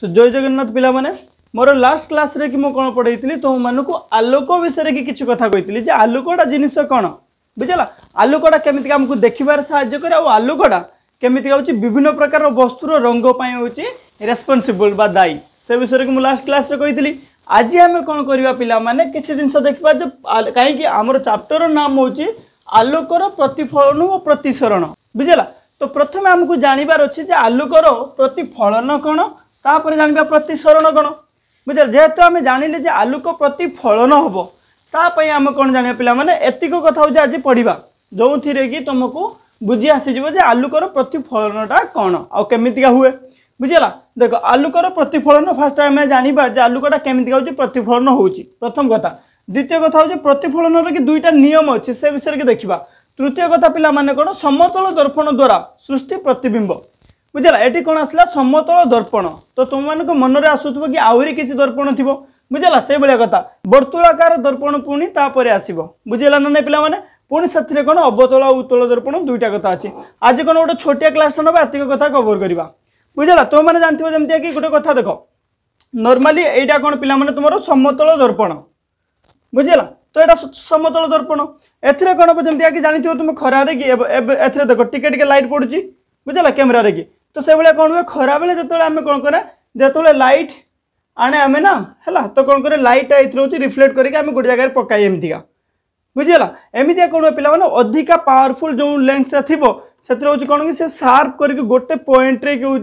ସେ ଜୟ ଜଗନ୍ନାଥ ପିଲାମାନେ ମୋର ଲାଷ୍ଟ କ୍ଲାସ୍ରେ କି ମୁଁ କ'ଣ ପଢ଼େଇଥିଲି ତୁମମାନଙ୍କୁ ଆଲୋକ ବିଷୟରେ କି କିଛି କଥା କହିଥିଲି ଯେ ଆଲୋକଟା ଜିନିଷ କ'ଣ ବୁଝିଲା ଆଲୋକଟା କେମିତିକା ଆମକୁ ଦେଖିବାରେ ସାହାଯ୍ୟ କରେ ଆଉ ଆଲୋକଟା କେମିତିକା ହେଉଛି ବିଭିନ୍ନ ପ୍ରକାର ବସ୍ତୁର ରଙ୍ଗ ପାଇଁ ହେଉଛି ରେସ୍ପନ୍ସିବୁଲ୍ ବା ଦାୟୀ ସେ ବିଷୟରେ କି ମୁଁ ଲାଷ୍ଟ କ୍ଲାସ୍ରେ କହିଥିଲି ଆଜି ଆମେ କ'ଣ କରିବା ପିଲାମାନେ କିଛି ଜିନିଷ ଦେଖିବା ଯେ କାହିଁକି ଆମର ଚାପ୍ଟରର ନାମ ହେଉଛି ଆଲୋକର ପ୍ରତିଫଳନ ଓ ପ୍ରତିସରଣ ବୁଝିଲା ତ ପ୍ରଥମେ ଆମକୁ ଜାଣିବାର ଅଛି ଯେ ଆଲୋକର ପ୍ରତିଫଳନ କ'ଣ ତାପରେ ଜାଣିବା ପ୍ରତିସରଣ କ'ଣ ବୁଝିଲେ ଯେହେତୁ ଆମେ ଜାଣିଲେ ଯେ ଆଲୋକ ପ୍ରତିଫଳନ ହେବ ତା ପାଇଁ ଆମେ କ'ଣ ଜାଣିବା ପିଲାମାନେ ଏତିକ କଥା ହେଉଛି ଆଜି ପଢ଼ିବା ଯେଉଁଥିରେ କି ତୁମକୁ ବୁଝି ଆସିଯିବ ଯେ ଆଲୋକର ପ୍ରତିଫଳନଟା କ'ଣ ଆଉ କେମିତିକା ହୁଏ ବୁଝିଗଲା ଦେଖ ଆଲୋକର ପ୍ରତିଫଳନ ଫାର୍ଷ୍ଟ ଆମେ ଜାଣିବା ଯେ ଆଲୋକଟା କେମିତିକା ହେଉଛି ପ୍ରତିଫଳନ ହେଉଛି ପ୍ରଥମ କଥା ଦ୍ୱିତୀୟ କଥା ହେଉଛି ପ୍ରତିଫଳନର କି ଦୁଇଟା ନିୟମ ଅଛି ସେ ବିଷୟରେ କି ଦେଖିବା ତୃତୀୟ କଥା ପିଲାମାନେ କ'ଣ ସମତଳ ଦର୍ପଣ ଦ୍ୱାରା ସୃଷ୍ଟି ପ୍ରତିବିମ୍ବ বুঝলা এটি কোণ আসলা সমতল দর্পণ তো তোমাদের মনরে আসুথব কি আহরি কিছু দর্পণ থিব বুঝলা সেইভাবে কথা বর্তুলাকার দর্পণ পুনি তাপরে আসব বুঝলা না পিলা মানে পুনি সাথে কোণ অবতল উত্তল দর্পণ দুইটা কথা আছে আজ কোণ গোটে ছোটিয়া ক্লাস নেবা এত কথা কভর করা বুঝলা তোমাদের জানিথিব যেমন কি গোটে কথা দেখ নর্মালি এইটা কোণ পিলা মানে তোমার সমতল দর্পণ বুঝলা তো এটা সমতল দর্পণ এতে কোণ যেমন কি জানিথিব তুমি খরারে কি এতে দেখ টিকে টিকে লাইট পড়ুছি বুঝলা ক্যামেরারে কি तो से भाया कौन हुए खरा बेले जो आम कौन करा जो लाइट आने आम ना है तो कौन कर लाइट ये रिफ्लेक्ट करके गोटे जगह पकाए का बुझीगला एमती कौन हुए पे अधिका पावरफुल जो लेन्सटा थी से तो कौन कि से सार्प कर गोटे पॉइंट हूँ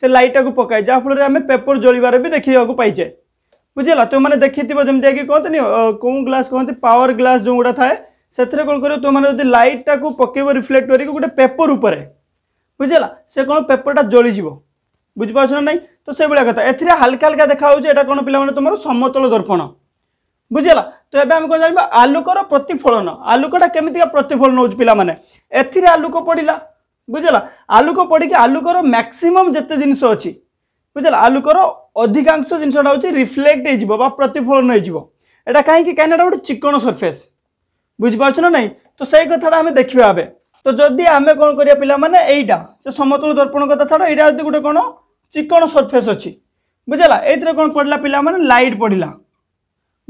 से लाइटा को पकाए जहाँफल आम पेपर जोलार भी देखा पाइचे बुझेगा तुम देखी जमीती कि कहते कौन ग्लास कहते पावर ग्लास जो गुड़ा थाए से कौन कर तुम लाइटा को पकेब रिफ्लेक्ट करके गोटे पेपर उपर বুঝলা সে কোন পেপরটা জলিযোগ বুঝিপারছ না নাই তো সেইভাবে কথা এতে হালকা হালকা দেখা হচ্ছে এটা কোন পিলা তোমার সমতল দর্পণ বুঝলা তো এবার আমি কোণ জাঁয়া আলুকর প্রতিফলন আলুকটা কমিটিকা প্রতিফলন হচ্ছে পিলা মানে এতে আলুক পড়া বুঝলা আলুক পড়ি আলুকর ম্যাক্সিমম যেতে জিনিস অছি বুঝলা আলুকর অধিকাংশ জিনিসটা হচ্ছে রিফ্লেক্ট হয়ে যাব বা প্রতিফলন হয়ে যাব এটা কাহিঁকি কাহিঁকি এটা গোটে চিকন সরফেস বুঝিপারছ না নাই তো সেই কথাটা আমি দেখবা এবার তো যদি ଆମେ କ'ଣ କରିବା ପିଲାମାନେ ଏଇଟା ସେ ସମତଳ ଦର୍ପଣ କଥା ଛାଡ଼ ଏଇଟା ଯଦି ଗୋଟେ କ'ଣ ଚିକଣ ସର୍ଫେସ୍ ଅଛି ବୁଝିଲା ଏଇଥିରେ କ'ଣ ପଡ଼ିଲା ପିଲାମାନେ ଲାଇଟ୍ ପଡ଼ିଲା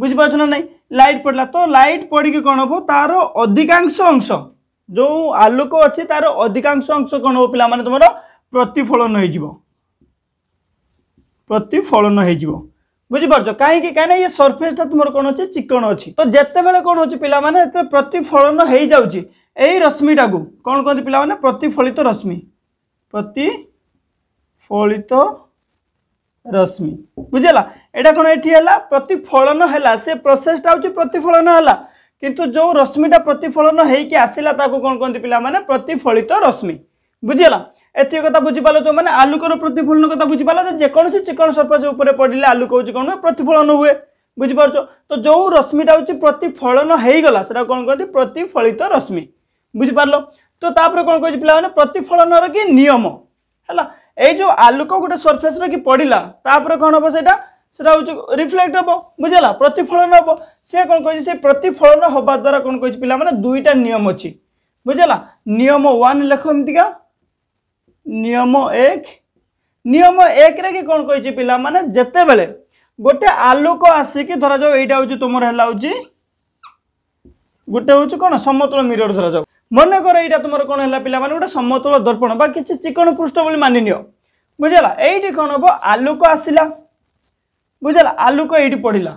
ବୁଝିପାରୁଛ ନା ନାହିଁ ଲାଇଟ୍ ପଡ଼ିଲା ତ ଲାଇଟ୍ ପଡ଼ିକି କ'ଣ ହେବ ତା'ର ଅଧିକାଂଶ ଅଂଶ ଯେଉଁ ଆଲୋକ ଅଛି ତା'ର ଅଧିକାଂଶ ଅଂଶ କ'ଣ ହେବ ପିଲାମାନେ ତୁମର ପ୍ରତିଫଳନ ହୋଇଯିବ ପ୍ରତିଫଳନ ହୋଇଯିବ ବୁଝିପାରୁଛ କାହିଁକି କାହିଁକିନା ଇଏ ସର୍ଫେସ୍ଟା ତୁମର କ'ଣ ଅଛି ଚିକଣ ଅଛି ତ ଯେତେବେଳେ କ'ଣ ହେଉଛି ପିଲାମାନେ ଯେତେବେଳେ ପ୍ରତିଫଳନ ହେଇଯାଉଛି ଏଇ ରଶ୍ମିଟାକୁ କ'ଣ କୁହନ୍ତି ପିଲାମାନେ ପ୍ରତିଫଳିତ ରଶ୍ମି ପ୍ରତିଫଳିତ ରଶ୍ମି ବୁଝିଲା ଏଇଟା କ'ଣ ଏଠି ହେଲା ପ୍ରତିଫଳନ ହେଲା ସେ ପ୍ରୋସେସ୍ଟା ହେଉଛି ପ୍ରତିଫଳନ ହେଲା କିନ୍ତୁ ଯେଉଁ ରଶ୍ମିଟା ପ୍ରତିଫଳନ ହେଇକି ଆସିଲା ତାକୁ କ'ଣ କୁହନ୍ତି ପିଲାମାନେ ପ୍ରତିଫଳିତ ରଶ୍ମି ବୁଝିଲା ଏତିକି କଥା ବୁଝିପାରିଲ ତୁମେମାନେ ଆଲୋକର ପ୍ରତିଫଳନ କଥା ବୁଝିପାରିଲ ଯେ ଯେକୌଣସି ଚିକଣ ସର୍ଫେସ୍ ଉପରେ ପଡ଼ିଲେ ଆଲୋକ ହେଉଛି କ'ଣ ହୁଏ ପ୍ରତିଫଳନ ହୁଏ ବୁଝିପାରୁଛ ତ ଯେଉଁ ରଶ୍ମିଟା ହେଉଛି ପ୍ରତିଫଳନ ହେଇଗଲା ସେଟା କ'ଣ କହନ୍ତି ପ୍ରତିଫଳିତ ରଶ୍ମି ବୁଝିପାରିଲ ତ ତାପରେ କ'ଣ କହୁଛି ପିଲାମାନେ ପ୍ରତିଫଳନର କି ନିୟମ ହେଲା ଏଇ ଯେଉଁ ଆଲୋକ ଗୋଟେ ସର୍ଫେସ୍ର କି ପଡ଼ିଲା ତାପରେ କ'ଣ ହେବ ସେଇଟା সেটা হচ্ছে রিফ্লেক্ট হব বুঝলা প্রতিফলন হব সে কোণ কইছে সে প্রতিফলন হওয়া দ্বারা কোণ কইছে পিলা মানে দুইটা নিয়ম অছি বুঝলা নিয়ম ওয়ান লেখ এমতিকা ନିୟମ ଏକ ନିୟମ ଏକରେ କି କ'ଣ କହିଛି ପିଲାମାନେ ଯେତେବେଳେ ଗୋଟେ ଆଲୋକ ଆସିକି ଧରାଯାଉ ଏଇଟା ହେଉଛି ତୁମର ହେଲା ହେଉଛି ଗୋଟେ ହେଉଛି କ'ଣ ସମତଳ ମିରର ଧରାଯାଉ ମନେକର ଏଇଟା ତୁମର କ'ଣ ହେଲା ପିଲାମାନେ ଗୋଟେ ସମତଳ ଦର୍ପଣ ବା କିଛି ଚିକଣ ପୃଷ୍ଠ ବୋଲି ମାନିନିଅ ବୁଝିଲା ଏଇଠି କ'ଣ ହେବ ଆଲୋକ ଆସିଲା ବୁଝିଲା ଆଲୋକ ଏଇଠି ପଡ଼ିଲା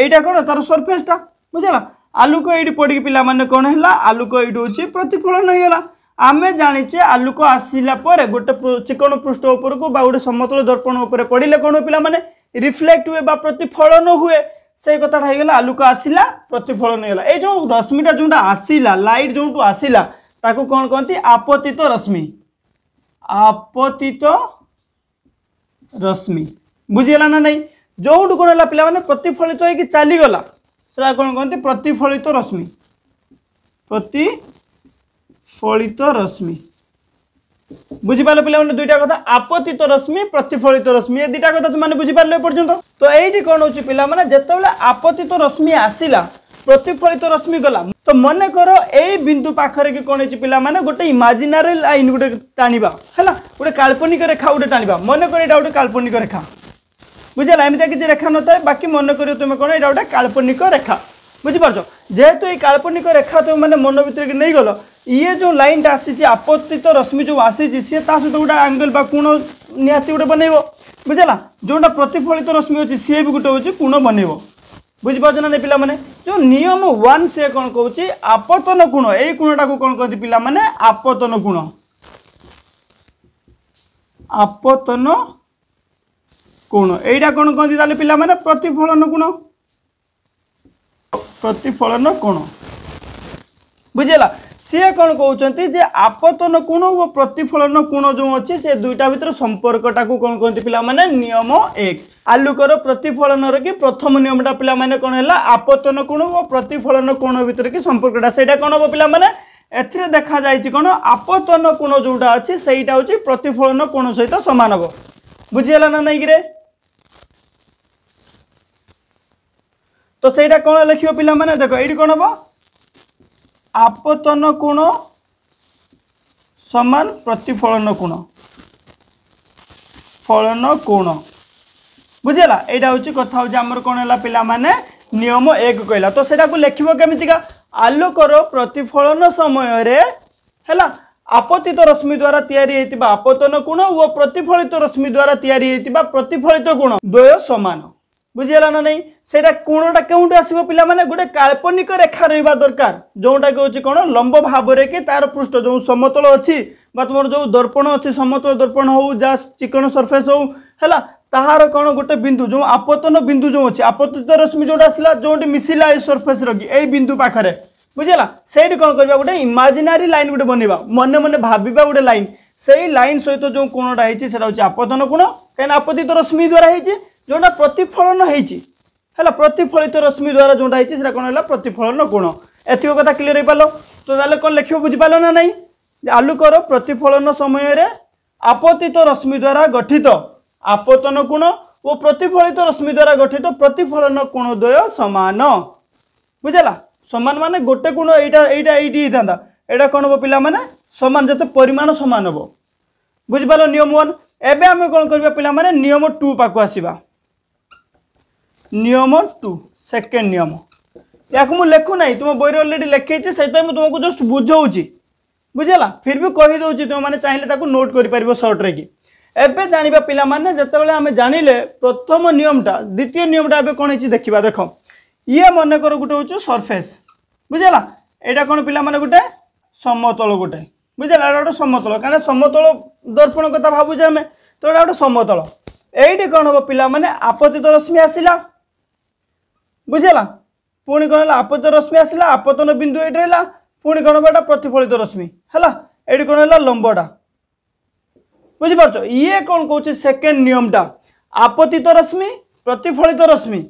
ଏଇଟା କ'ଣ ତାର ସର୍ଫେସ୍ଟା ବୁଝିଲା ଆଲୋକ ଏଇଠି ପଡ଼ିକି ପିଲାମାନେ କ'ଣ ହେଲା ଆଲୋକ ଏଇଠି ହେଉଛି ପ୍ରତିଫଳନ ହେଇଗଲା ଆମେ ଜାଣିଛେ ଆଲୋକ ଆସିଲା ପରେ ଗୋଟେ ଚିକଣ ପୃଷ୍ଠ ଉପରକୁ ବା ଗୋଟେ ସମତଳ ଦର୍ପଣ ଉପରେ ପଡ଼ିଲେ କ'ଣ ପିଲାମାନେ ରିଫ୍ଲେକ୍ଟ ହୁଏ ବା ପ୍ରତିଫଳନ ହୁଏ ସେଇ କଥାଟା ହେଇଗଲା ଆଲୋକ ଆସିଲା ପ୍ରତିଫଳନ ହେଇଗଲା ଏଇ ଯେଉଁ ରଶ୍ମିଟା ଯେଉଁଟା ଆସିଲା ଲାଇଟ୍ ଯେଉଁଠୁ ଆସିଲା ତାକୁ କ'ଣ କହନ୍ତି ଆପତିତ ରଶ୍ମି ଆପତିତ ରଶ୍ମି ବୁଝିଗଲା ନା ନାହିଁ ଯେଉଁଠୁ କ'ଣ ହେଲା ପିଲାମାନେ ପ୍ରତିଫଳିତ ହେଇକି ଚାଲିଗଲା ସେଟା କ'ଣ କହନ୍ତି ପ୍ରତିଫଳିତ ରଶ୍ମି ପ୍ରତି প্রতিফলিত রশ্মি বুঝিপারল পিলামানে দুইটা কথা আপতিত রশ্মি প্রতিফলিত রশ্মি এ দুইটা কথা তুমি বুঝিপারল এ পর্যন্ত তো এইটি কোণ হচ্ছে পিলামানে যেতবে আপতিত রশ্মি আসিলা প্রতিফলিত রশ্মি গলা তো মনে কর এই বিন্দু পাখরে কি কোণ হয়েছে পিলামানে গোটে ইমাজিনারি লাইন গোটে টাণিবা হল গোটে কাল্পনিক রেখা গোটে টাণিবা মনে কর এটা গোটে কাল্পনিক রেখা বুঝলা এমিতা কিছু রেখা নথায় বাকি মনে করিও তুমি কোণ এটা গোটে কাল্পনিক রেখা বুঝিপারছ যেহেতু এই কাল্পনিক রেখা তুমি মানে মন ভিতরে নেইগল ইয়ে যে লাইনটা আসিছে আপত্তিত রশ্মি যে আসিছে সি তা সহ গোটে আঙ্গেল বা কোণ নিহতি গোটে বনাইব বুঝলা যেটা প্রতিফলিত রশ্মি অছি সি বি গোটে হচ্ছে কোণ বনাইব বুঝিপারছ না পিলা মানে যে নিয়ম ওয়ান সে কোণ কৌছি আপতন কোণ এই কোণটা কোণ কহতি পিলা মানে আপতন কোণ আপতন কোণ এইটা কোণ কহতি তাহলে পিলা মানে প্রতিফলন কোণ ପ୍ରତିଫଳନ କୋଣ ବୁଝିଲା ସିଏ କ'ଣ କହୁଛନ୍ତି ଯେ ଆପତନ କୋଣ ଓ ପ୍ରତିଫଳନ କୋଣ ଯେଉଁ ଅଛି ସେ ଦୁଇଟା ଭିତରେ ସମ୍ପର୍କଟାକୁ କ'ଣ କହନ୍ତି ପିଲାମାନେ ନିୟମ ଏକ ଆଲୁକର ପ୍ରତିଫଳନର କି ପ୍ରଥମ ନିୟମଟା ପିଲାମାନେ କ'ଣ ହେଲା ଆପତନ କୋଣ ଓ ପ୍ରତିଫଳନ କୋଣ ଭିତରେ କି ସମ୍ପର୍କଟା ସେଇଟା କ'ଣ ହେବ ପିଲାମାନେ ଏଥିରେ ଦେଖାଯାଇଛି କ'ଣ ଆପତନ କୋଣ ଯେଉଁଟା ଅଛି ସେଇଟା ହେଉଛି ପ୍ରତିଫଳନ କୋଣ ସହିତ ସମାନ ହେବ ବୁଝିହେଲା ନା ନାଇଁକିରେ ତ ସେଇଟା କ'ଣ ଲେଖିବ ପିଲାମାନେ ଦେଖ ଏଇଠି କ'ଣ ହେବ ଆପତନ କୋଣ ସମାନ ପ୍ରତିଫଳନ କୋଣ ଫଳନ କୋଣ ବୁଝିହେଲା ଏଇଟା ହେଉଛି କଥା ହେଉଛି ଆମର କ'ଣ ହେଲା ପିଲାମାନେ ନିୟମ ଏକ କହିଲା ତ ସେଇଟାକୁ ଲେଖିବ କେମିତିକା ଆଲୋକର ପ୍ରତିଫଳନ ସମୟରେ ହେଲା ଆପତ୍ତିତ ରଶ୍ମି ଦ୍ୱାରା ତିଆରି ହେଇଥିବା ଆପତନ କୋଣ ଓ ପ୍ରତିଫଳିତ ରଶ୍ମି ଦ୍ୱାରା ତିଆରି ହେଇଥିବା ପ୍ରତିଫଳିତ କୋଣ ଦ୍ୱୟ ସମାନ বুঝিগলা না নাই সেটা কোণটা কেউঠু আসব পিলামানে গোটে কাল্পনিক রেখা রহবা দরকার যেটা কি হচ্ছে কোণ লম্ব ভাবরে কি তার পৃষ্ঠ যে সমতল অছি বা তোমার যে দর্পণ অছি সমতল দর্পণ হো যা চিকণ সরফেস হো হলা তাহার কোণ গোটে বিন্দু যে আপতন বিন্দু যে অছি আপতিত রশ্মি যেটা আসলা যেটি মিশিলা এই সরফেস রকি এই বিন্দু পাখে বুঝিগলা সেইটি কোণ করা গোটে ইমাজিনারি লাইন গোটে বনাইবা মনে মনে ভাবিবা গোটে লাইন সেই লাইন সহিত যে কোণটা হয়েছে সেটা হচ্ছে আপতন কোণ কেন আপতিত রশ্মি দ্বারা হয়েছে ଯେଉଁଟା ପ୍ରତିଫଳନ ହେଇଛି ହେଲା ପ୍ରତିଫଳିତ ରଶ୍ମି ଦ୍ୱାରା ଯେଉଁଟା ହେଇଛି ସେଇଟା କ'ଣ ହେଲା ପ୍ରତିଫଳନ ଗୁଣ ଏତିକ କଥା କ୍ଲିଅର୍ ହେଇପାରିଲ ତ ତାହେଲେ କ'ଣ ଲେଖିବ ବୁଝିପାରିଲ ନା ନାହିଁ ଯେ ଆଲୁକର ପ୍ରତିଫଳନ ସମୟରେ ଆପତିତ ରଶ୍ମି ଦ୍ୱାରା ଗଠିତ ଆପତନ ଗୁଣ ଓ ପ୍ରତିଫଳିତ ରଶ୍ମି ଦ୍ୱାରା ଗଠିତ ପ୍ରତିଫଳନ ଗୁଣୋଦୟ ସମାନ ବୁଝିଲା ସମାନ ମାନେ ଗୋଟେ ଗୁଣ ଏଇଟା ଏଇଟା ଏଇଠି ହେଇଥାନ୍ତା ଏଇଟା କ'ଣ ହେବ ପିଲାମାନେ ସମାନ ଯେତେ ପରିମାଣ ସମାନ ହେବ ବୁଝିପାରିଲ ନିୟମ ୱାନ୍ ଏବେ ଆମେ କ'ଣ କରିବା ପିଲାମାନେ ନିୟମ ଟୁ ପାଖକୁ ଆସିବା নিয়ম টু সেকেন্ড নিয়ম ইয়াকে মু লেখু না তুম বইরে অলরেডি লেখাইছি সেইপাই মু তোমাকে জস্ট বুঝাউছি বুঝলা ফির বি কহিদেছি তুমি মানে চাইলে তাকে নোট করে পার সর্টরে কি এবে জাঁয়া পিলামানে যেতবে আমি জাঁলে প্রথম নিয়মটা দ্বিতীয় নিয়মটা এবে কোণ হয়েছে দেখা দেখ ইয়ে মনে কর গোটে হচ্ছে সরফেস বুঝলা এটা কোণ পিলামানে গোটে সমতল গোটে বুঝলা এটা গোটে সমতল কারণ সমতল দর্পণ কথা ভাবুছে আমি তো এটা গোটে সমতল এইটি কোণ হব পিলামানে আপতিত রশ্মি আসিলা ବୁଝିହେଲା ପୁଣି କ'ଣ ହେଲା ଆପତ୍ତ ରଶ୍ମି ଆସିଲା ଆପତନ ବିନ୍ଦୁ ଏଇଠି ରହିଲା ପୁଣି କ'ଣ ହେବ ଏଇଟା ପ୍ରତିଫଳିତ ରଶ୍ମି ହେଲା ଏଇଠି କ'ଣ ହେଲା ଲମ୍ବଟା ବୁଝିପାରୁଛ ଇଏ କ'ଣ କହୁଛି ସେକେଣ୍ଡ ନିୟମଟା ଆପତ୍ତିତ ରଶ୍ମି ପ୍ରତିଫଳିତ ରଶ୍ମି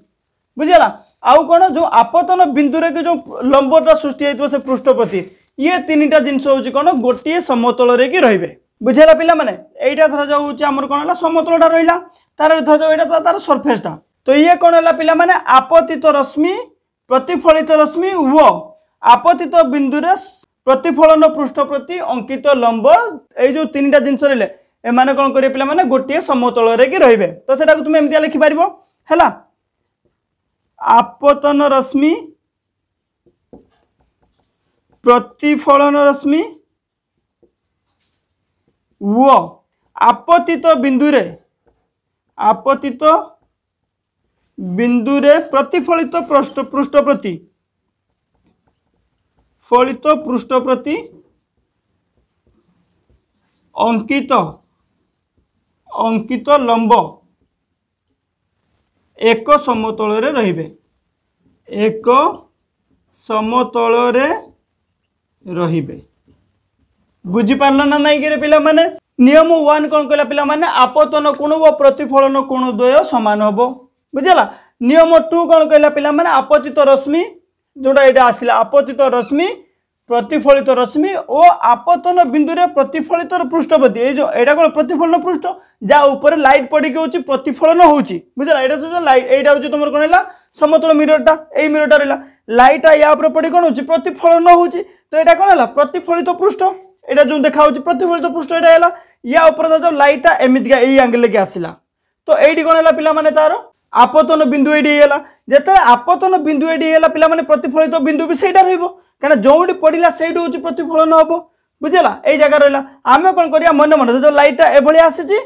ବୁଝିହେଲା ଆଉ କ'ଣ ଯେଉଁ ଆପତନ ବିନ୍ଦୁରେ କି ଯେଉଁ ଲମ୍ବଟା ସୃଷ୍ଟି ହେଇଥିବ ସେ ପୃଷ୍ଠ ପ୍ରତି ଇଏ ତିନିଟା ଜିନିଷ ହେଉଛି କ'ଣ ଗୋଟିଏ ସମତଳରେ କି ରହିବେ ବୁଝିହେଲା ପିଲାମାନେ ଏଇଟା ଧରାଯାଉଛି ଆମର କ'ଣ ହେଲା ସମତଳଟା ରହିଲା ତା'ର ଧରାଯାଉ ଏଇଟା ତା'ର ସର୍ଫେସ୍ଟା तो ये कौन है पे आपतित रश्मि प्रतिफलित रश्मि व आपतित बिंदु प्रतिफलन पृष्ठ प्रति अंकित लम्ब ये जो तीन टा जिन रही एम कौन करेंगे पे गोटे समतल कि रे तो से तुम एमती लिखिपार है आपतन रश्मि प्रतिफलन रश्मि व आपतित बिंदु आपतित ବିନ୍ଦୁରେ ପ୍ରତିଫଳିତ ପୃଷ୍ଠ ପ୍ରତି ଫଳିତ ପୃଷ୍ଠ ପ୍ରତି ଅଙ୍କିତ ଅଙ୍କିତ ଲମ୍ବ ଏକ ସମତଳରେ ରହିବେ ଏକ ସମତଳରେ ରହିବେ ବୁଝିପାରିଲ ନା ନାଇକିରେ ପିଲାମାନେ ନିୟମ ୱାନ୍ କ'ଣ କହିଲା ପିଲାମାନେ ଆପତନ କୋଣ ଓ ପ୍ରତିଫଳନ କୋଣ ଦ୍ୱୟ ସମାନ ହେବ ବୁଝିଲା ନିୟମ ଟୁ କ'ଣ କହିଲା ପିଲାମାନେ ଆପତିତ ରଶ୍ମି ଯେଉଁଟା ଏଇଟା ଆସିଲା ଆପତିତ ରଶ୍ମି ପ୍ରତିଫଳିତ ରଶ୍ମି ଓ ଆପତନ ବିନ୍ଦୁରେ ପ୍ରତିଫଳିତ ପୃଷ୍ଠପତି ଏଇ ଯେଉଁ ଏଇଟା କ'ଣ ପ୍ରତିଫଳନ ପୃଷ୍ଠ ଯାହା ଉପରେ ଲାଇଟ୍ ପଡ଼ିକି ହେଉଛି ପ୍ରତିଫଳନ ହେଉଛି ବୁଝିଲା ଏଇଟା ଯେଉଁ ଲାଇଟ୍ ଏଇଟା ହେଉଛି ତମର କ'ଣ ହେଲା ସମତଳ ମିରରଟା ଏଇ ମିରରଟା ରହିଲା ଲାଇଟ୍ଟା ୟା ଉପରେ ପଡ଼ି କ'ଣ ହେଉଛି ପ୍ରତିଫଳନ ହେଉଛି ତ ଏଇଟା କ'ଣ ହେଲା ପ୍ରତିଫଳିତ ପୃଷ୍ଠ ଏଇଟା ଯେଉଁ ଦେଖାହେଉଛି ପ୍ରତିଫଳିତ ପୃଷ୍ଠ ଏଇଟା ହେଲା ୟା ଉପରେ ଯେଉଁ ଲାଇଟ୍ଟା ଏମିତିକା ଏଇ ଆଙ୍ଗେଲକି ଆସିଲା ତ ଏଇଠି କ'ଣ ହେଲା ପିଲାମାନେ ତାର আপতন বিন্দু এটি হইলা যেতে আপতন বিন্দু এটি হইলা পিলামানে প্রতিফলিত বিন্দু বি সেইটা রহব কেন যেটি পড়া সেইটি হচ্ছে প্রতিফলন হব বুঝলা এই জায়গা রহলা আমি কম করা মনে মনে যে লাইটটা এভাবে আসিছি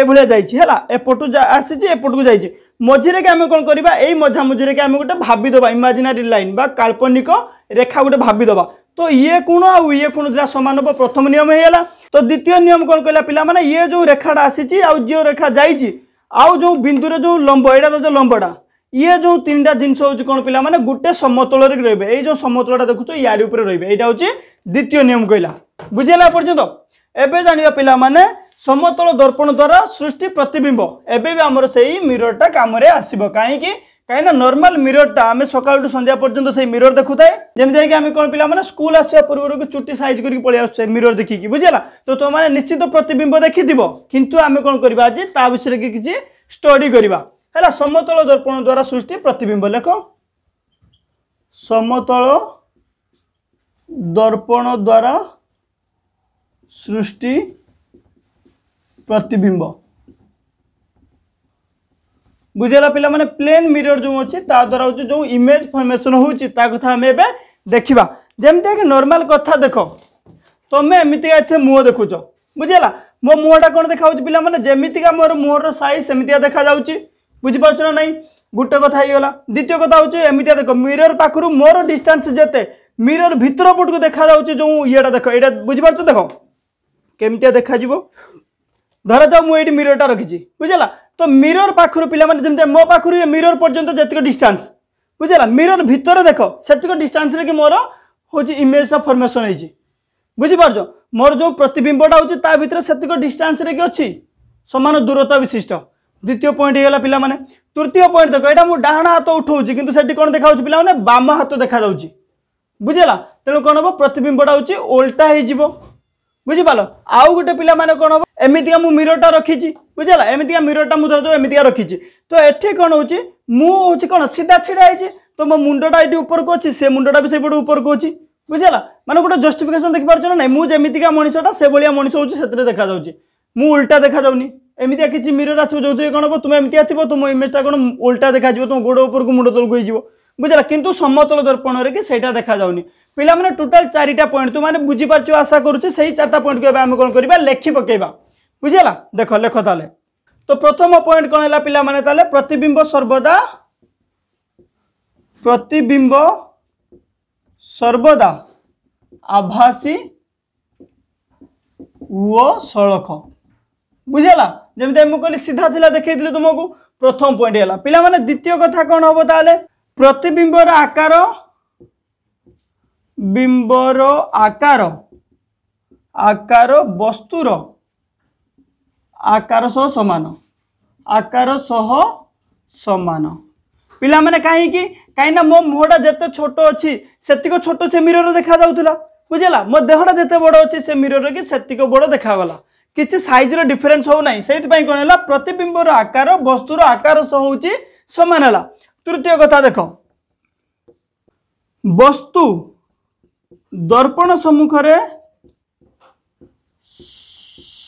এভাবে যাইছি হল এপটু আসিছি এপটু যাইছি মঝিরে কি আমি কম করা এই মঝা মঝিরে কি আমি গোটে ভাবি দেবা ইমাজিনারি লাইন বা কাল্পনিক রেখা গোটে ভাবি দেবা তো ইয়ে কোণ আউ ইয়ে কোণ যেটা সমান হব প্রথম নিয়ম হয়ে গেল তো দ্বিতীয় নিয়ম কম কহিলা পিলা মানে ইয়ে যে রেখাটা আসিছি আউ যে রেখা যাইছি आउ जो बिंदु जो लंब एटा जो लंबटा ये जो तीन टा जिन हूँ कौन पिला मैंने गोटे समतल रे जो समतलटा देखुच यार रे यहाँ हूँ द्वितीय नियम कहला बुझेगा पर्यटन एवं जाना पाने समतल दर्पण द्वारा सृष्टि प्रतिबिंब एवं आमर से मिररटा कम आसब कहीं କାହିଁକିନା ନର୍ମାଲ ମିରର୍ଟା ଆମେ ସକାଳଠୁ ସନ୍ଧ୍ୟା ପର୍ଯ୍ୟନ୍ତ ସେଇ ମିରର୍ ଦେଖୁଥାଏ ଯେମିତି ଯାଇକି ଆମେ କ'ଣ ପିଲାମାନେ ସ୍କୁଲ ଆସିବା ପୂର୍ବରୁ ଚୁଟି ସାଇଜ୍ କରିକି ପଳେଇ ଆସୁଛେ ମିରର୍ ଦେଖିକି ବୁଝିଲା ତ ତୁମମାନେ ନିଶ୍ଚିତ ପ୍ରତିବିମ୍ବ ଦେଖିଥିବ କିନ୍ତୁ ଆମେ କ'ଣ କରିବା ଆଜି ତା ବିଷୟରେ କିଛି ଷ୍ଟଡି କରିବା ହେଲା ସମତଳ ଦର୍ପଣ ଦ୍ୱାରା ସୃଷ୍ଟି ପ୍ରତିବିମ୍ବ ଲେଖ ସମତଳ ଦର୍ପଣ ଦ୍ୱାରା ସୃଷ୍ଟି ପ୍ରତିବିମ୍ବ ବୁଝିଗଲା ପିଲାମାନେ ପ୍ଲେନ୍ ମିରର ଯେଉଁ ଅଛି ତା ଦ୍ୱାରା ହେଉଛି ଯେଉଁ ଇମେଜ୍ ଫର୍ମେସନ୍ ହେଉଛି ତା କଥା ଆମେ ଏବେ ଦେଖିବା ଯେମିତିକି ନର୍ମାଲ୍ କଥା ଦେଖ ତମେ ଏମିତିକା ଏଥିରେ ମୁହଁ ଦେଖୁଛ ବୁଝିଗଲା ମୋ ମୁହଁଟା କ'ଣ ଦେଖାହେଉଛି ପିଲାମାନେ ଯେମିତିକା ମୋର ମୁହଁର ସାଇଜ୍ ସେମିତିକା ଦେଖାଯାଉଛି ବୁଝିପାରୁଛ ନା ନାହିଁ ଗୋଟେ କଥା ହେଇଗଲା ଦ୍ୱିତୀୟ କଥା ହେଉଛି ଏମିତିଆ ଦେଖ ମିରର ପାଖରୁ ମୋର ଡିଷ୍ଟାନ୍ସ ଯେତେ ମିରର ଭିତର ପଟକୁ ଦେଖାଯାଉଛି ଯେଉଁ ଇଏଟା ଦେଖ ଏଇଟା ବୁଝିପାରୁଛ ଦେଖ କେମିତିଆ ଦେଖାଯିବ ଧରାଯାଉ ମୁଁ ଏଇଠି ମିରରଟା ରଖିଛି ବୁଝିଲା ତ ମିରର ପାଖରୁ ପିଲାମାନେ ଯେମିତି ମୋ ପାଖରୁ ଏ ମିରର ପର୍ଯ୍ୟନ୍ତ ଯେତିକ ଡିଷ୍ଟାନ୍ସ ବୁଝିଲା ମିରର ଭିତରେ ଦେଖ ସେତିକ ଡିଷ୍ଟାନ୍ସରେ କି ମୋର ହେଉଛି ଇମେଜର ଫର୍ମେସନ୍ ହେଇଛି ବୁଝିପାରୁଛ ମୋର ଯେଉଁ ପ୍ରତିବିମ୍ବଟା ହେଉଛି ତା ଭିତରେ ସେତିକ ଡିଷ୍ଟାନ୍ସରେ କି ଅଛି ସମାନ ଦୂରତା ବିଶିଷ୍ଟ ଦ୍ୱିତୀୟ ପଏଣ୍ଟ ହେଇଗଲା ପିଲାମାନେ ତୃତୀୟ ପଏଣ୍ଟ ଦେଖ ଏଇଟା ମୁଁ ଡାହାଣ ହାତ ଉଠଉଛି କିନ୍ତୁ ସେଠି କ'ଣ ଦେଖାଯାଉଛି ପିଲାମାନେ ବାମ ହାତ ଦେଖାଯାଉଛି ବୁଝିଲା ତେଣୁ କ'ଣ ହେବ ପ୍ରତିବିମ୍ବଟା ହେଉଛି ଓଲଟା ହେଇଯିବ ବୁଝିପାରିଲ ଆଉ ଗୋଟେ ପିଲାମାନେ କ'ଣ ହେବ ଏମିତିକା ମୁଁ ମିରରଟା ରଖିଛି ବୁଝିଲା ଏମିତିକା ମିରରଟା ମୁଁ ଧରିଦେବ ଏମିତିକା ରଖିଛି ତ ଏଠି କ'ଣ ହେଉଛି ମୁଁ ହେଉଛି କ'ଣ ସିଧା ଛିଡ଼ା ହେଇଛି ତ ମୋ ମୁଣ୍ଡଟା ଏଠି ଉପରକୁ ଅଛି ସେ ମୁଣ୍ଡଟା ବି ସେଇପଟୁ ଉପରକୁ ଅଛି ବୁଝିଲା ମାନେ ଗୋଟେ ଜଷ୍ଟିଫିକେସନ୍ ଦେଖିପାରୁଛ ନା ନାଇଁ ମୁଁ ଯେମିତିକା ମଣିଷଟା ସେଭଳିଆ ମଣିଷ ହେଉଛି ସେଥିରେ ଦେଖାଯାଉଛି ମୁଁ ଉଲ୍ଟା ଦେଖାଯାଉନି ଏମିତିଆ କିଛି ମିରର ଆସିବ ଯେଉଁଥିରେ କ'ଣ ହେବ ତୁମେ ଏମିତିଆ ଥିବ ତୁମ ଇମେଜଟା କ'ଣ ଓଲ୍ଟା ଦେଖାଯିବ ତୁମ ଗୋଡ଼ ଉପରକୁ ମୁଣ୍ଡ ତଳକୁ ହେଇଯିବ ବୁଝିଲା କିନ୍ତୁ ସମତଳ ଦର୍ପଣରେ କି ସେଇଟା ଦେଖାଯାଉନି ପିଲାମାନେ ଟୋଟାଲ୍ ଚାରିଟା ପଏଣ୍ଟ ତୁମେ ବୁଝିପାରୁଛ ଆଶା କରୁଛି ସେଇ ଚାରିଟା ପଏଣ୍ଟକୁ ଏବେ ଆମେ କ'ଣ କରିବା ଲେଖି ପକାଇବା বুঝিলা দেখ লেখ তাহলে তো প্রথম পয়েন্ট কোণ হল পিলা মানে তাহলে প্রতিবিম্ব সর্বদা প্রতিবিম্ব সর্বদা আভাসী ও সড়ক বুঝলা যেমি আমি কলি সিধা লা দেখাই দিলি তোমাকে প্রথম পয়েন্ট হল পিলা মানে দ্বিতীয় কথা কোণ হব তাহলে প্রতিবিম্বর আকার বিম্বর আকার আকার বস্তুর ଆକାର ସହ ସମାନ ଆକାର ସହ ସମାନ ପିଲାମାନେ କାହିଁକି କାହିଁକିନା ମୋ ମୁହଁଟା ଯେତେ ଛୋଟ ଅଛି ସେତିକ ଛୋଟ ସେ ମିରରରେ ଦେଖାଯାଉଥିଲା ବୁଝିଲା ମୋ ଦେହଟା ଯେତେ ବଡ଼ ଅଛି ସେ ମିରରରେ କି ସେତିକ ବଡ଼ ଦେଖାଗଲା କିଛି ସାଇଜ୍ର ଡିଫରେନ୍ସ ହେଉନାହିଁ ସେଇଥିପାଇଁ କ'ଣ ହେଲା ପ୍ରତିବିମ୍ବର ଆକାର ବସ୍ତୁର ଆକାର ସହ ହେଉଛି ସମାନ ହେଲା ତୃତୀୟ କଥା ଦେଖ ବସ୍ତୁ ଦର୍ପଣ ସମ୍ମୁଖରେ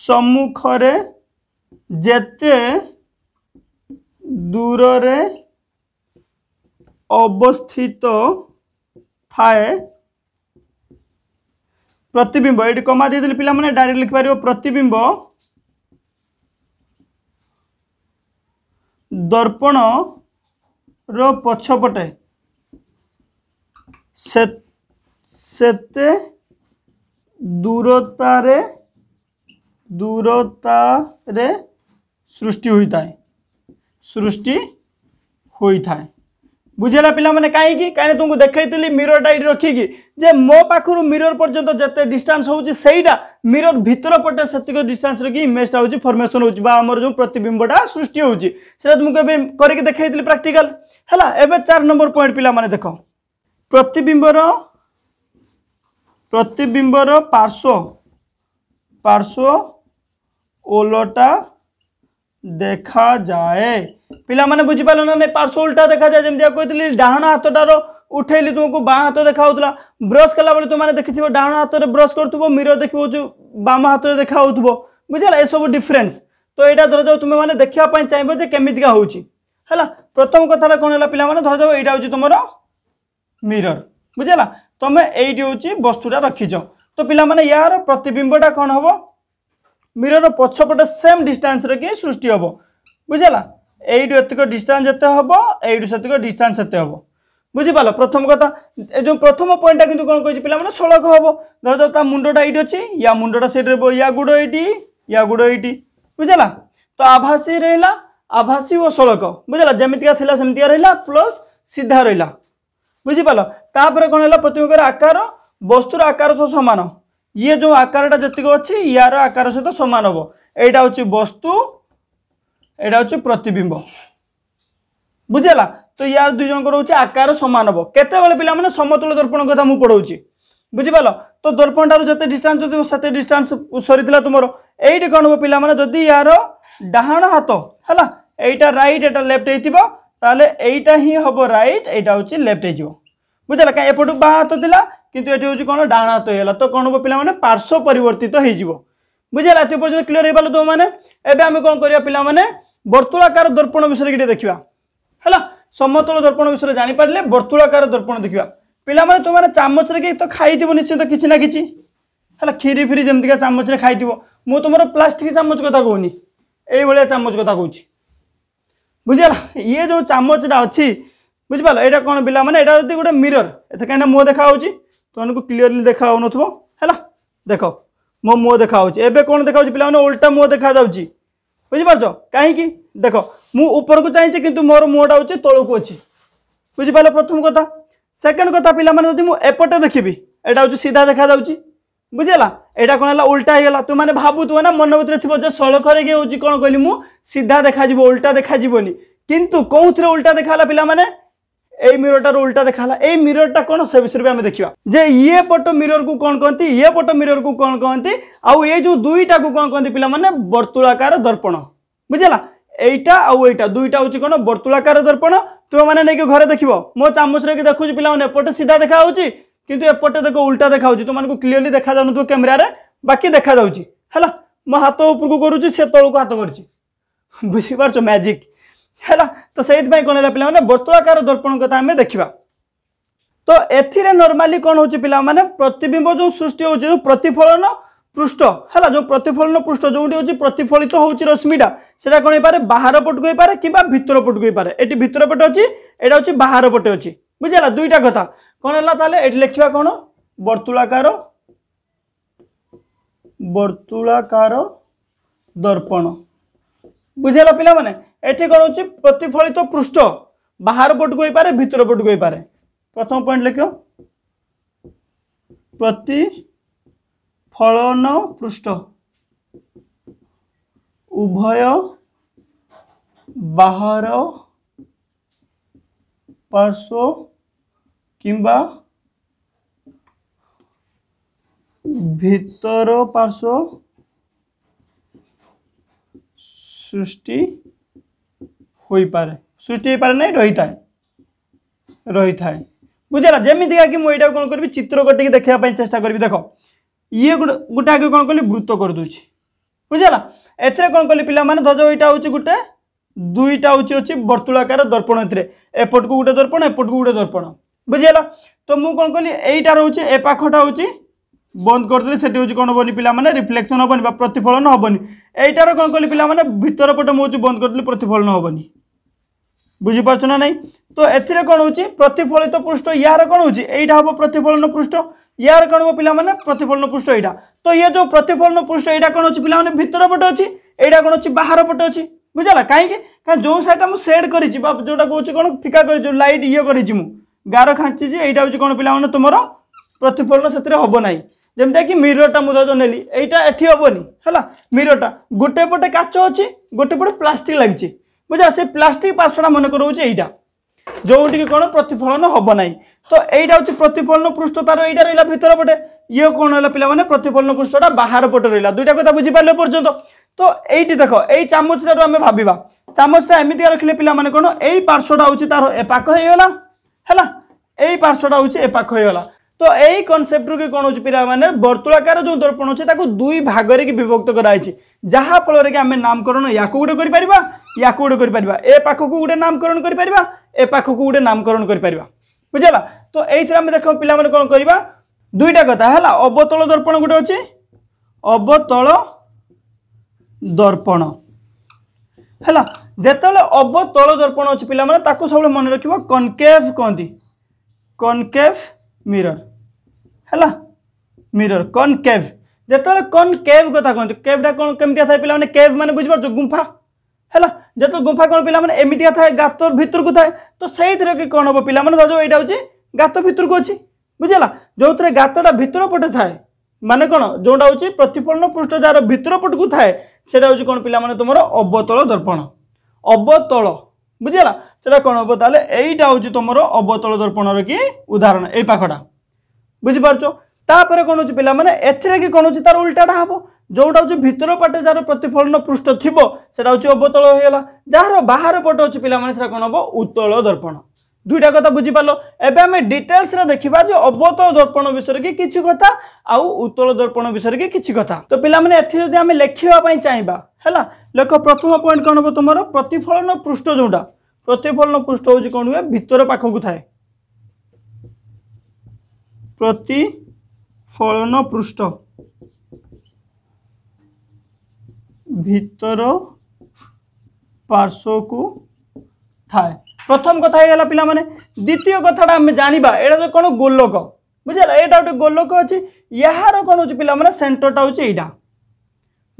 ସମ୍ମୁଖରେ ଯେତେ ଦୂରରେ ଅବସ୍ଥିତ ଥାଏ ପ୍ରତିବିମ୍ବ ଏଠି କମା ଦେଇଦେଲେ ପିଲାମାନେ ଡାଇରେକ୍ଟ ଲେଖିପାରିବ ପ୍ରତିବିମ୍ବ ଦର୍ପଣର ପଛପଟେ ସେତେ ଦୂରତାରେ ଦୂରତାରେ सृष्टि सृष्टि होता है बुझेगा पाने कहीं कहीं तुमको देखी मिरर टाइम रखिकी जे मो पाखु मिरर पर्यटन जिते डिस्टास् होता मिरर भितर पटे से डिस्टास् रखी इमेजा हो फर्मेसन होमर जो प्रतिबिंबा सृष्टि होता तुमको करके देखी प्राक्टिकाल है एवं चार नंबर पॉइंट पे देख प्रतिबिंबर प्रतिबिंबर पार्श्व पार्श्व ओलटा দেখাযাଏ ପିଲାମାନେ ବୁଝିପାରିଲ ନା ନାହିଁ ପାର୍ସୋଲଟା ଦେଖାଯାଏ ଯେମିତି କହିଥିଲି ଡାହାଣ ହାତଟାର ଉଠେଇଲି ତୁମକୁ ବାଁ ହାତ ଦେଖାହେଉଥିଲା ବ୍ରସ୍ କଲାବେଳେ ତୁମମାନେ ଦେଖିଥିବ ଡାହାଣ ହାତରେ ବ୍ରସ୍ କରୁଥିବ ମିରର ଦେଖିବ ଯେଉଁ ବାମ ହାତରେ ଦେଖାହେଉଥିବ ବୁଝିଲା ଏସବୁ ଡିଫରେନ୍ସ ତ ଏଇଟା ଧରାଯାଉ ତୁମେମାନେ ଦେଖିବା ପାଇଁ ଚାହିଁବ ଯେ କେମିତିକା ହେଉଛି ହେଲା ପ୍ରଥମ କଥାଟା କ'ଣ ହେଲା ପିଲାମାନେ ଧରାଯାଉ ଏଇଟା ହେଉଛି ତୁମର ମିରର ବୁଝିଲା ତୁମେ ଏଇଠି ହେଉଛି ବସ୍ତୁଟା ରଖିଛ ତ ପିଲାମାନେ ଏହାର ପ୍ରତିବିମ୍ବଟା କ'ଣ ହେବ ମିରର ପଛପଟେ ସେମ୍ ଡିଷ୍ଟାନ୍ସରେ କି ସୃଷ୍ଟି ହେବ ବୁଝିଲା ଏଇଠୁ ଏତିକ ଡିଷ୍ଟାନ୍ସ ଏତେ ହେବ ଏଇଠୁ ସେତିକ ଡିଷ୍ଟାନ୍ସ ଏତେ ହେବ ବୁଝିପାରିଲ ପ୍ରଥମ କଥା ଏ ଯେଉଁ ପ୍ରଥମ ପଏଣ୍ଟଟା କିନ୍ତୁ କ'ଣ କହିଛି ପିଲାମାନେ ସଳଖ ହେବ ଧରାଯାଉ ତା ମୁଣ୍ଡଟା ଏଇଠି ଅଛି ୟା ମୁଣ୍ଡଟା ସେଇଠି ରହିବ ୟା ଗୁଡ଼ ଏଇଠି ୟା ଗୁଡ଼ ଏଇଠି ବୁଝିଲା ତ ଆଭାସୀ ରହିଲା ଆଭାସୀ ଓ ସଳକ ବୁଝିଲା ଯେମିତିକା ଥିଲା ସେମିତିକା ରହିଲା ପ୍ଲସ୍ ସିଧା ରହିଲା ବୁଝିପାରିଲ ତାପରେ କ'ଣ ହେଲା ପ୍ରତିମୁଖର ଆକାର ବସ୍ତୁର ଆକାର ସହ ସମାନ ଇଏ ଯେଉଁ ଆକାରଟା ଯେତିକି ଅଛି ଇଆର ଆକାର ସହିତ ସମାନ ହେବ ଏଇଟା ହେଉଛି ବସ୍ତୁ ଏଇଟା ହେଉଛି ପ୍ରତିବିମ୍ବ ବୁଝିହେଲା ତ ୟାର ଦୁଇ ଜଣଙ୍କର ହେଉଛି ଆକାର ସମାନ ହେବ କେତେବେଳେ ପିଲାମାନେ ସମତଳ ଦର୍ପଣ କଥା ମୁଁ ପଢ଼ଉଛି ବୁଝିପାରିଲ ତ ଦର୍ପଣଠାରୁ ଯେତେ ଡିଷ୍ଟାନ୍ସ ଥିବ ସେତେ ଡିଷ୍ଟାନ୍ସ ସରିଥିଲା ତୁମର ଏଇଠି କ'ଣ ହେବ ପିଲାମାନେ ଯଦି ୟାର ଡାହାଣ ହାତ ହେଲା ଏଇଟା ରାଇଟ୍ ଏଇଟା ଲେଫ୍ଟ ହେଇଥିବ ତାହେଲେ ଏଇଟା ହିଁ ହେବ ରାଇଟ୍ ଏଇଟା ହେଉଛି ଲେଫ୍ଟ ହେଇଯିବ ବୁଝିଲା କାହିଁ ଏପଟୁ ବାଁ ହାତ ଥିଲା কিন্তু এটি হচ্ছে কোণ ডাହାଣହାତ ହେଇଗଲା তো কোণ হব পিলা মানে পার্শ্ব পরিবর্তিত হয়ে যাব বুঝলা এত পর্যন্ত ক্লিয়ার হয়ে পালো তো মানে এবে আমি কোণ করিয়া মানে বর্তুলাকার দর্পণ বিষয়ে কিছু দেখিবা হলা সমতল দর্পণ বিষয়ে জাঁপারে বর্তুলাকার দর্পণ দেখিবা মানে তোমার চামচরে কি তো খাইথিব নিশ্চিত কিছু না কিছু হলা খিরি ফিরি যেমতিকা চামচরে খাইথিব মু তোমার প্লাস্টিক চামচ কথা কৌনি এইভাবে চামচ কথা কৌছি বুঝলা ইয়ে যে চামচটা অছি বুঝিপার এটা কোণ মানে এটা যদি গোটে মিরর এতে কেন মুহ দেখা হচ্ছে तुमको तो क्लीयरली देखा हो देख मो मुह देखा एवं कौन देखा पे उल्टा मुह देखा बुझिपार कहीं देख मुपर को चाहिए कि मोर मुहटा हो तौक अच्छी बुझिपाल प्रथम कथा सेकेंड कथा पे एपटे देखी एटा हो सीधा देखा जाऊँगी बुझेगा यहाँ कौन है उल्टा होगा तुम मैंने भावुव ना मन भितर थी जो सड़खरे किए कौन कहली मुझ सीधा देखा उल्टा देखा कि कौन देखा उल्टा देखा पे এই মিররটার উল্টা দেখালা এই মিররটা কোন সে বিষয়ে বি আমি দেখিবা যে ইয়ে পট মিরর কু কোন কহନ୍ତି ইয়ে পট মিরর কু কোন কহନ୍ତି আউ এই যে দুইটা কু কোন কহନ୍ତି পিলা মানে বর্তুলাকার দর্পণ বুঝলা এইটা আউ এইটা দুইটা হচ্ছে কোন বর্তুলাকার দর্পণ তুমি মানে নেকি ঘরে দেখিব মো চামচরে কি দেখুছি পিলা মানে এপটে সিধা দেখা হচ্ছে কিন্তু এপটে দেখো উল্টা দেখা হচ্ছে তোমাকে ক্লিয়রলি দেখা যাওনথিব ক্যামেরারে বাকি দেখা যাচ্ছে হলা মো হাত উপরকু করুছি সে তলকু হাত করছি বুঝিপারছ ম্যাজিক ହେଲା ତ ସେଇଥିପାଇଁ କ'ଣ ହେଲା ପିଲାମାନେ ବର୍ତ୍ତଳାକାର ଦର୍ପଣ କଥା ଆମେ ଦେଖିବା ତ ଏଥିରେ ନର୍ମାଲି କ'ଣ ହେଉଛି ପିଲାମାନେ ପ୍ରତିବିମ୍ବ ଯେଉଁ ସୃଷ୍ଟି ହେଉଛି ଯେଉଁ ପ୍ରତିଫଳନ ପୃଷ୍ଠ ହେଲା ଯେଉଁ ପ୍ରତିଫଳନ ପୃଷ୍ଠ ଯେଉଁଠି ହେଉଛି ପ୍ରତିଫଳିତ ହେଉଛି ରଶ୍ମିଟା ସେଟା କ'ଣ ହେଇପାରେ ବାହାର ପଟକୁ ହେଇପାରେ କିମ୍ବା ଭିତର ପଟକୁ ହେଇପାରେ ଏଠି ଭିତର ପଟେ ଅଛି ଏଇଟା ହେଉଛି ବାହାର ପଟେ ଅଛି ବୁଝିଲା ଦୁଇଟା କଥା କ'ଣ ହେଲା ତାହେଲେ ଏଠି ଲେଖିବା କ'ଣ ବର୍ତ୍ତୁଳାକାର ବର୍ତ୍ତୁଳାକାର ଦର୍ପଣ ବୁଝିହେଲା ପିଲାମାନେ এটি কোণ হচ্ছে প্রতিফলিত পৃষ্ঠ বাহার পটকু হইপরে ভিতর পটকু হইপরে প্রথম পয়েন্ট লিখ প্রতিফলন পৃষ্ঠ উভয় বাহার পার্শ্ব কিংবা ভিতর পার্শ্ব সৃষ্টি ହୋଇପାରେ ସୃଷ୍ଟି ହୋଇପାରେ ନାହିଁ ରହିଥାଏ ରହିଥାଏ ବୁଝିଲା ଯେମିତିକା କି ମୁଁ ଏଇଟାକୁ କ'ଣ କରିବି ଚିତ୍ର କଟିକି ଦେଖିବା ପାଇଁ ଚେଷ୍ଟା କରିବି ଦେଖ ଇଏ ଗୋଟେ ଆଗେ କ'ଣ କଲି ବୃତ୍ତ କରିଦେଉଛି ବୁଝିଲା ଏଥିରେ କ'ଣ କଲି ପିଲାମାନେ ଧଜ ଏଇଟା ହେଉଛି ଗୋଟେ ଦୁଇଟା ହେଉଛି ଅଛି ବର୍ତ୍ତୁଳାକାର ଦର୍ପଣ ଏଥିରେ ଏପଟକୁ ଗୋଟେ ଦର୍ପଣ ଏପଟକୁ ଗୋଟେ ଦର୍ପଣ ବୁଝିଗଲା ତ ମୁଁ କ'ଣ କଲି ଏଇଟା ରହୁଛି ଏ ପାଖଟା ହେଉଛି ବନ୍ଦ କରିଦେଲି সেটি ହେଉଛି କଣ ହେବନି ପିଲାମାନେ ରିଫ୍ଲେକ୍ସନ୍ ହେବନି ବା ପ୍ରତିଫଳନ ହେବନି ଏଇଟାର କଣ କଲି ପିଲାମାନେ ଭିତର ପଟେ ভিতর পটে মু বন্ধ করেদেলি প্রতিফলন বুঝিপারছ না নাই তো এতে কোণ হচ্ছে প্রতিফলিত পৃষ্ঠ ইয়ার কোণ হচ্ছে এইটা হব প্রতিফলন পৃষ্ঠ ইয়ার কোণ হব পিলা মানে প্রতিফলন পৃষ্ঠ এইটা তো ইয়ে যে প্রতিফলন পৃষ্ঠ এইটা কোণ হচ্ছে পিলা মানে ভিতর পটে অছি এইটা কোণ হচ্ছে বাহার পটে অছি বুঝলা কাইকি কারণ যে সাইডটা মু সেড করেছি বা যেটা কହୁছি কোণ ফিকা করেছি লাইট ইয়ে করেছি মু গার খাঁচিছি এইটা হচ্ছে কোণ পিলা মানে তোমার প্রতিফলন সেতরে হব নাই যেমতি কি মিররটা মু ধর নেলি এইটা এটি হবনি হলা মিররটা গোটে পটে কাচ অছি গোটে পটে প্লাস্টিক লাগিছে বুঝা সে প্লাস্টিক পার্শ্বটা মনে করছে এইটা ଯେଉଁଠିକି କ'ଣ ପ୍ରତିଫଳନ ହେବ ନାହିଁ ତ ଏଇଟା ହେଉଛି ପ୍ରତିଫଳନ ପୃଷ୍ଠ ତାର ଏଇଟା ରହିଲା ଭିତର ପଟେ ଇଏ କ'ଣ ରହିଲା ପିଲାମାନେ ପ୍ରତିଫଳନ ପୃଷ୍ଠଟା ବାହାର ପଟେ ରହିଲା ଦୁଇଟା କଥା ବୁଝିପାରିଲେ ପର୍ଯ୍ୟନ୍ତ ତ ଏଇଠି ଦେଖ ଏଇ ଚାମଚଟାରୁ ଆମେ ଭାବିବା ଚାମଚଟା ଏମିତିକା ରଖିଲେ ପିଲାମାନେ କ'ଣ ଏଇ ପାର୍ଶ୍ୱଟା ହେଉଛି ତାର ଏ ପାଖ ହେଇଗଲା ହେଲା ଏଇ ପାର୍ଶ୍ୱଟା ହେଉଛି ଏ ପାଖ ହେଇଗଲା ତ ଏଇ କନସେପ୍ଟରୁ କି କ'ଣ ହେଉଛି ପିଲାମାନେ ବର୍ତ୍ତୁଳାକାର ଯେଉଁ ଦର୍ପଣ ଅଛି ତାକୁ ଦୁଇ ଭାଗରେ କି ବିଭକ୍ତ କରାହେଇଛି ଯାହାଫଳରେ କି ଆମେ ନାମକରଣ ୟାକୁ ଗୋଟେ କରିପାରିବା ୟାକୁ ଗୋଟେ କରିପାରିବା ଏ ପାଖକୁ ଗୋଟେ ନାମକରଣ କରିପାରିବା ଏ ପାଖକୁ ଗୋଟେ ନାମକରଣ କରିପାରିବା ବୁଝିହେଲା ତ ଏଇଥିରେ ଆମେ ଦେଖ ପିଲାମାନେ କ'ଣ କରିବା ଦୁଇଟା କଥା ହେଲା ଅବତଳ ଦର୍ପଣ ଗୋଟେ ଅଛି ଅବତଳ ଦର୍ପଣ ହେଲା ଯେତେବେଳେ ଅବତଳ ଦର୍ପଣ ଅଛି ପିଲାମାନେ ତାକୁ ସବୁବେଳେ ମନେ ରଖିବ କନକେଭ୍ କହନ୍ତି କନକେଭ୍ ମିରର ହେଲା ମିରର କନକେଭ୍ যেতবে কন কেভ কথা কুহতু কেভটা কোণ কেমিয়া থাকে পিলামানে কেভ মানে বুঝিপারছ গুম্ফা ହେଲା ଯେତେବେଳେ ଗୁମ୍ଫା କ'ଣ ପିଲାମାନେ ଏମିତିକା ଥାଏ ଗାତ ଭିତରକୁ ଥାଏ ତ ସେଇଥିରେ କି କ'ଣ ହେବ ପିଲାମାନେ ଧର ଏଇଟା ହେଉଛି ଗାତ ଭିତରକୁ ଅଛି ବୁଝିହେଲା ଯେଉଁଥିରେ ଗାତଟା ଭିତର ପଟେ ଥାଏ ମାନେ କ'ଣ ଯେଉଁଟା ହେଉଛି ପ୍ରତିଫଳନ ପୃଷ୍ଠ ଯାହାର ଭିତର ପଟକୁ ଥାଏ ସେଇଟା ହେଉଛି କ'ଣ ପିଲାମାନେ ତୁମର ଅବତଳ ଦର୍ପଣ ଅବତଳ ବୁଝିହେଲା ସେଇଟା କ'ଣ ହେବ ତାହେଲେ ଏଇଟା ହେଉଛି ତୁମର ଅବତଳ ଦର୍ପଣର କି ଉଦାହରଣ ଏଇ ପାଖଟା ବୁଝିପାରୁଛ ତାପରେ କ'ଣ ହେଉଛି ପିଲାମାନେ ଏଥିରେ କି କ'ଣ ହେଉଛି ତାର ଉଲ୍ଟାଟା ହେବ ଯେଉଁଟା ହେଉଛି ଭିତର ପଟେ ଯାହାର ପ୍ରତିଫଳନ ପୃଷ୍ଠ ଥିବ ସେଟା ହେଉଛି ଅବତଳ ହୋଇଗଲା ଯାହାର ବାହାର ପଟ ଅଛି ପିଲାମାନେ ସେଟା କ'ଣ ହେବ ଉତ୍ତଳ ଦର୍ପଣ ଦୁଇଟା କଥା ବୁଝିପାରିଲ ଏବେ ଆମେ ଡିଟେଲ୍ସରେ ଦେଖିବା ଯେ ଅବତଳ ଦର୍ପଣ ବିଷୟରେ କି କିଛି କଥା ଆଉ ଉତ୍ତଳ ଦର୍ପଣ ବିଷୟରେ କି କିଛି କଥା ତ ପିଲାମାନେ ଏଠି ଯଦି ଆମେ ଲେଖିବା ପାଇଁ ଚାହିଁବା ହେଲା ଲେଖ ପ୍ରଥମ ପଏଣ୍ଟ କ'ଣ ହେବ ତୁମର ପ୍ରତିଫଳନ ପୃଷ୍ଠ ଯେଉଁଟା ପ୍ରତିଫଳନ ପୃଷ୍ଠ ହେଉଛି କ'ଣ ହୁଏ ଭିତର ପାଖକୁ ଥାଏ ପ୍ରତି फलन पृष्ठ भर पार्श्व को थाए प्रथम कथा हो गला पाने द्वितीय कथा आम जाना यहाँ जो कौन गोलक बुझेगा यहाँ गोटे गोलक अच्छी यार कौन हो पाने सेटरटा होटा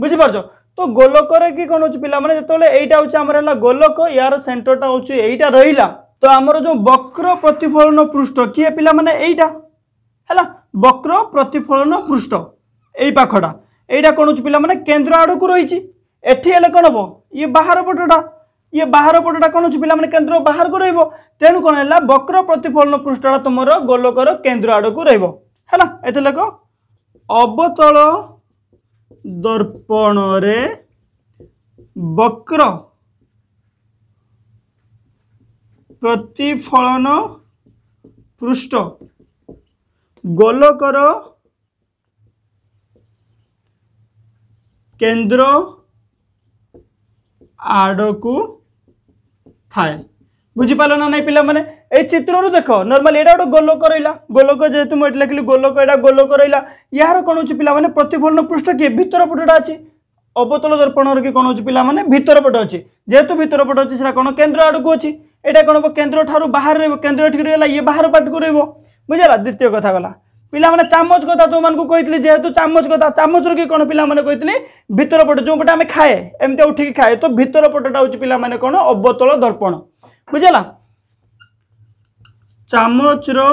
बुझिपार तो गोलक कि कौन हो पाने जोटा हो गोलक यार सेटरटा होटा रही तो आमर जो वक्र प्रतिफलन पृष्ठ किए पाने यहाँ है ବକ୍ର ପ୍ରତିଫଳନ ପୃଷ୍ଠ ଏଇ ପାଖଟା ଏଇଟା କ'ଣ ହେଉଛି ପିଲାମାନେ କେନ୍ଦ୍ର ଆଡ଼କୁ ରହିଛି ଏଠି ହେଲେ କ'ଣ ହେବ ଇଏ ବାହାର ପଟଟା ଇଏ ବାହାର ପଟଟା କ'ଣ ହେଉଛି ପିଲାମାନେ କେନ୍ଦ୍ର ବାହାରକୁ ରହିବ ତେଣୁ କ'ଣ ହେଲା ବକ୍ର ପ୍ରତିଫଳନ ପୃଷ୍ଠଟା ତୁମର ଗୋଲକର କେନ୍ଦ୍ର ଆଡ଼କୁ ରହିବ ହେଲା ଏଥିରେ ଲେଖ ଅବତଳ ଦର୍ପଣରେ ବକ୍ର ପ୍ରତିଫଳନ ପୃଷ୍ଠ ଗୋଲକର କେନ୍ଦ୍ର ଆଡ଼କୁ ଥାଏ বুঝিপাল না নাই পিলামানে এই চিত্রর দেখ নর্মাল এটা গোটে গোলক রহলা গোলক যেহেতু মু এটি লেখিলি গোলক এটা গোলক রহলা ইয়ার কোণ হচ্ছে পিলামানে প্রতিফলন পৃষ্ঠ কি ভিতর পটটা আছে অবতল দর্পণর কি কোণ হচ্ছে পিলামানে ভিতর পট আছে যেহেতু ভিতর পট আছে সেটা কোণ কেন্দ্র আড়কু আছে এটা কোণ হব কেন্দ্র ঠার বাহার রহব কেন্দ্র এটি রহলা ইয়ে বাহার পাটকু রহব ବୁଝିଲ ଦ୍ୱିତୀୟ କଥା ଗଲା ପିଲାମାନେ ଚାମଚ କଥା ତୁମମାନଙ୍କୁ କହିଥିଲି ଯେହେତୁ ଚାମଚ କଥା ଚାମଚରୁ କି କ'ଣ ପିଲାମାନେ କହିଥିଲି ଭିତର ପଟ ଯେଉଁ ପଟେ ଆମେ ଖାଏ ଏମିତି ଉଠିକି ଖାଏ ତ ଭିତର ପଟଟା ହେଉଛି ପିଲାମାନେ କ'ଣ ଅବତଳ ଦର୍ପଣ ବୁଝିଲା ଚାମଚର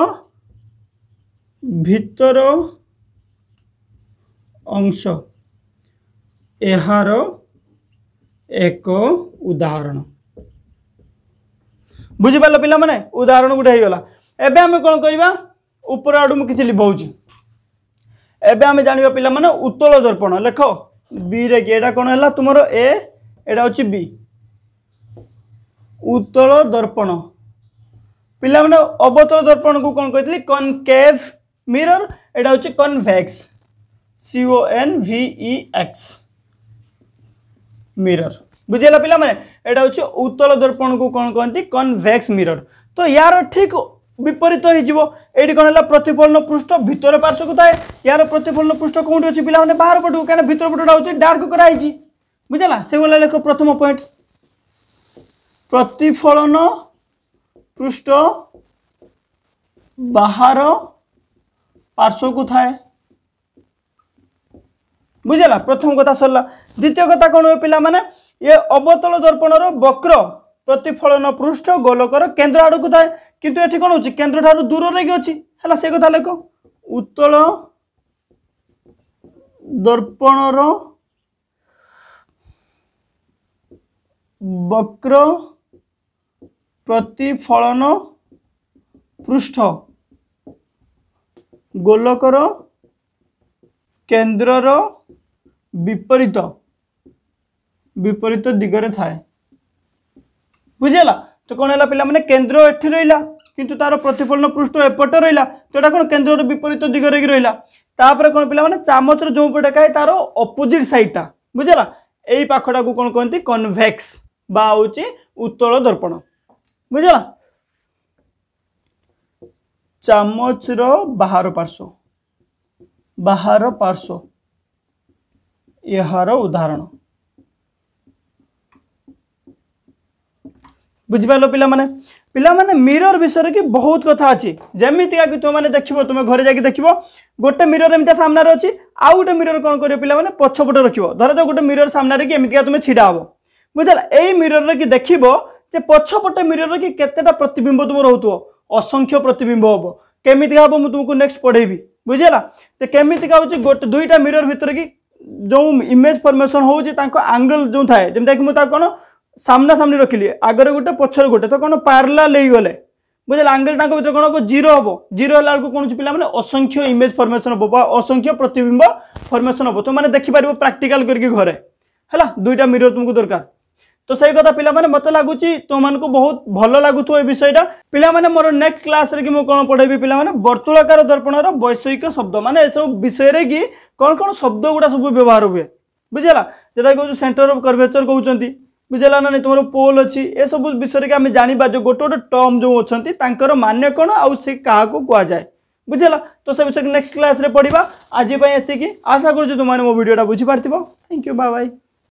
ଭିତର ଅଂଶ ଏହାର ଏକ ଉଦାହରଣ ବୁଝିପାରିଲ ପିଲାମାନେ ଉଦାହରଣ ଗୋଟେ ହେଇଗଲା ଏବେ ଆମେ କ'ଣ କରିବା ଉପର ଆଡ଼ୁ ମୁଁ କିଛି ଲିଭଉଛି ଏବେ ଆମେ ଜାଣିବା ପିଲାମାନେ ଉତ୍ତଳ ଦର୍ପଣ ଲେଖ ବିରେ କି ଏଇଟା କ'ଣ ହେଲା ତୁମର ଏ ଏଇଟା ହେଉଛି ବି ଉତ୍ତଳ ଦର୍ପଣ ପିଲାମାନେ ଅବତଳ ଦର୍ପଣକୁ କ'ଣ କହିଥିଲି କନକେଭ ମିରର ଏଇଟା ହେଉଛି convex C O N V E X mirror ବୁଝିହେଲା ପିଲାମାନେ ଏଇଟା ହେଉଛି ଉତ୍ତଳ ଦର୍ପଣକୁ କ'ଣ କହନ୍ତି କନଭେକ୍ସ ମିରର ତ ୟାର ଠିକ୍ বিপরীত হয়েযিব এইটি কোণ হল প্রতিফলন পৃষ্ঠ ভিতর পার্শ্বকু থাকে ইয়ার প্রতিফলন পৃষ্ঠ কোটি অছি পিলা মানে বাহার পটু কেন ভিতর পটুটা হচ্ছে ডার্ক করা হয়েছি বুঝলা সেগুলো লেখ প্রথম পয়েন্ট প্রতিফলন পৃষ্ঠ বাহার পার্শ্বকু থাকে বুঝলা প্রথম কথা সরলা দ্বিতীয় কথা কোণ হুয়ে পিলা মানে ইয়ে অবতল দর্পণর বক্র প্রতিফলন পৃষ্ঠ গোলকর কেন্দ্র আড়ক থাকে କିନ୍ତୁ ଏଠି କ'ଣ ହେଉଛି କେନ୍ଦ୍ରଠାରୁ ଦୂର ରହିକି ଅଛି ହେଲା ସେ କଥା ଲେଖ ଉତ୍ତଳ ଦର୍ପଣର ବକ୍ର ପ୍ରତିଫଳନ ପୃଷ୍ଠ ଗୋଲକର କେନ୍ଦ୍ରର ବିପରୀତ ବିପରୀତ ଦିଗରେ ଥାଏ ବୁଝିଗଲା ତ କ'ଣ ହେଲା ପିଲାମାନେ କେନ୍ଦ୍ର ଏଠି ରହିଲା কিন্তু তার প্রতিফলন পৃষ্ঠ এপটে রহিলা তো এটা কোণ কেন্দ্রর বিপরীত দিগরে রহিলা তাপরে কোণ পিলা মানে চামচর যে পটে খায় তার অপোজিট সাইডটা বুঝলা এই পাখটা কোণ কহতি কনভেক্স বা হচ্ছে উত্তল দর্পণ বুঝলা চামচর বাহার পার্শ্ব বাহার পার্শ্ব ইহার উদাহরণ ଉଦାହରଣ পিলা মানে ପିଲାମାନେ ମିରର ବିଷୟରେ କି ବହୁତ କଥା ଅଛି ଯେମିତିକା କି ତୁମେ ଦେଖିବ ତୁମେ ଘରେ ଯାଇକି ଦେଖିବ ଗୋଟେ ମିରର ଏମିତିଆ ସାମ୍ନାରେ ଅଛି ଆଉ ଗୋଟେ ମିରର କ'ଣ କରିବ ପିଲାମାନେ ପଛପଟେ ରଖିବ ଧରାଯାଉ ଗୋଟେ ମିରର ସାମ୍ନାରେ କି ଏମିତିକା ତୁମେ ଛିଡ଼ା ହେବ ବୁଝିଲା ଏଇ ମିରରରେ କି ଦେଖିବ ଯେ ପଛପଟେ ମିରରରେ କି କେତେଟା ପ୍ରତିବିମ୍ବ ତୁମେ ରହୁଥିବ ଅସଂଖ୍ୟ ପ୍ରତିବିମ୍ବ ହେବ କେମିତିକା ହେବ ମୁଁ ତୁମକୁ ନେକ୍ସଟ ପଢ଼େଇବି ବୁଝିହେଲା ଯେ କେମିତିକା ହେଉଛି ଗୋଟେ ଦୁଇଟା ମିରର ଭିତରେ କି ଯେଉଁ ଇମେଜ୍ ଫର୍ମେସନ୍ ହେଉଛି ତାଙ୍କ ଆଙ୍ଗଲ୍ ଯେଉଁ ଥାଏ ଯେମିତିକି ମୁଁ ତାକୁ କ'ଣ सामनासामनि रखिले आगर गोटे पछर गोटे तो कौन पारालाल होगले बुझे आंगेल भितर कौन हम जीरो हम जीरो होला कौन पे मैंने असंख्य इमेज फर्मेसन हम असंख्य प्रतिबिंब फर्मेसन हम तो मैंने देखिपार प्राक्टिकाल करके घरे है दुईटा मीर तुमको दरकार तो सही कथा पे मत लगुच तुम तो बहुत भल लगुथ ये विषयटा पिला मोर नेक्स्ट क्लास रे मुझे कौन पढ़ेबी पिला मैंने वर्तुलाकार दर्पणर वैषयिक शब्द मानने सब विषय कि कौन कौन शब्द गुड़ा सब व्यवहार हुए बुझे जो कौन सेंटर अफ कर्भेचर कहते बुझेगा ना नहीं तुम पोल अच्छी सब विषय के आम जाना जो गोटे गोटे टर्म जो अच्छा मान कौन आज क्या कहा जाए बुझेगा तो से विषय नेक्स्ट क्लास पढ़ा आजपाई ये आशा करो भिडियोटा बुझीप थैंक यू बाय बाय